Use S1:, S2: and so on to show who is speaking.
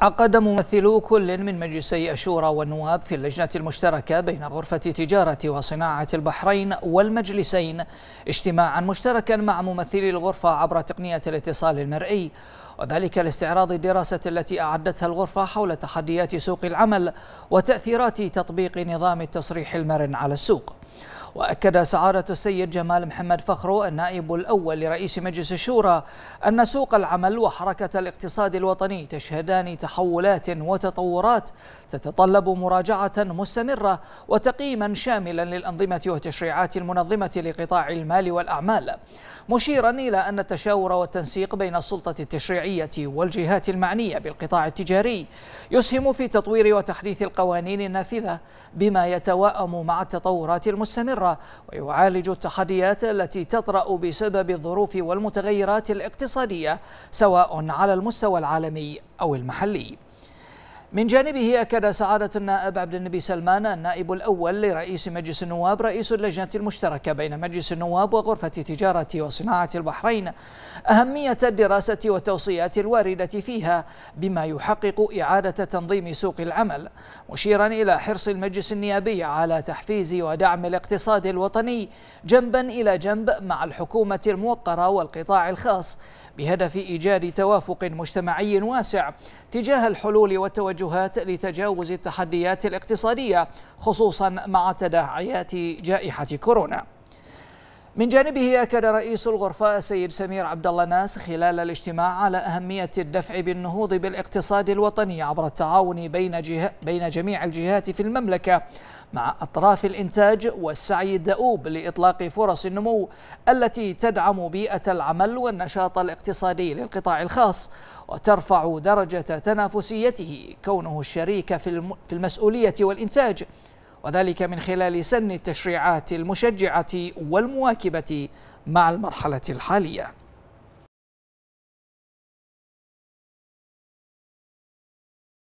S1: عقد ممثلو كل من مجلسي الشورى والنواب في اللجنة المشتركة بين غرفة تجارة وصناعة البحرين والمجلسين اجتماعا مشتركا مع ممثلي الغرفة عبر تقنية الاتصال المرئي وذلك لاستعراض الدراسة التي أعدتها الغرفة حول تحديات سوق العمل وتأثيرات تطبيق نظام التصريح المرن على السوق وأكد سعادة السيد جمال محمد فخرو النائب الأول لرئيس مجلس الشورى أن سوق العمل وحركة الاقتصاد الوطني تشهدان تحولات وتطورات تتطلب مراجعة مستمرة وتقييما شاملا للأنظمة وتشريعات المنظمة لقطاع المال والأعمال مشيرا إلى أن التشاور والتنسيق بين السلطة التشريعية والجهات المعنية بالقطاع التجاري يسهم في تطوير وتحديث القوانين النافذة بما يتواءم مع التطورات المستمرة مستمرة ويعالج التحديات التي تطرأ بسبب الظروف والمتغيرات الاقتصادية سواء على المستوى العالمي أو المحلي من جانبه أكد سعادة النائب عبد النبي سلمان النائب الأول لرئيس مجلس النواب رئيس اللجنة المشتركة بين مجلس النواب وغرفة تجارة وصناعة البحرين أهمية الدراسة والتوصيات الواردة فيها بما يحقق إعادة تنظيم سوق العمل مشيرا إلى حرص المجلس النيابي على تحفيز ودعم الاقتصاد الوطني جنبا إلى جنب مع الحكومة الموقرة والقطاع الخاص بهدف إيجاد توافق مجتمعي واسع تجاه الحلول والتوجهات لتجاوز التحديات الاقتصادية خصوصا مع تداعيات جائحة كورونا من جانبه أكد رئيس الغرفة السيد سمير عبد الله ناس خلال الاجتماع على أهمية الدفع بالنهوض بالاقتصاد الوطني عبر التعاون بين جه... بين جميع الجهات في المملكة مع أطراف الإنتاج والسعي الدؤوب لإطلاق فرص النمو التي تدعم بيئة العمل والنشاط الاقتصادي للقطاع الخاص وترفع درجة تنافسيته كونه الشريك في, الم... في المسؤولية والإنتاج وذلك من خلال سن التشريعات المشجعة والمواكبة مع المرحلة الحالية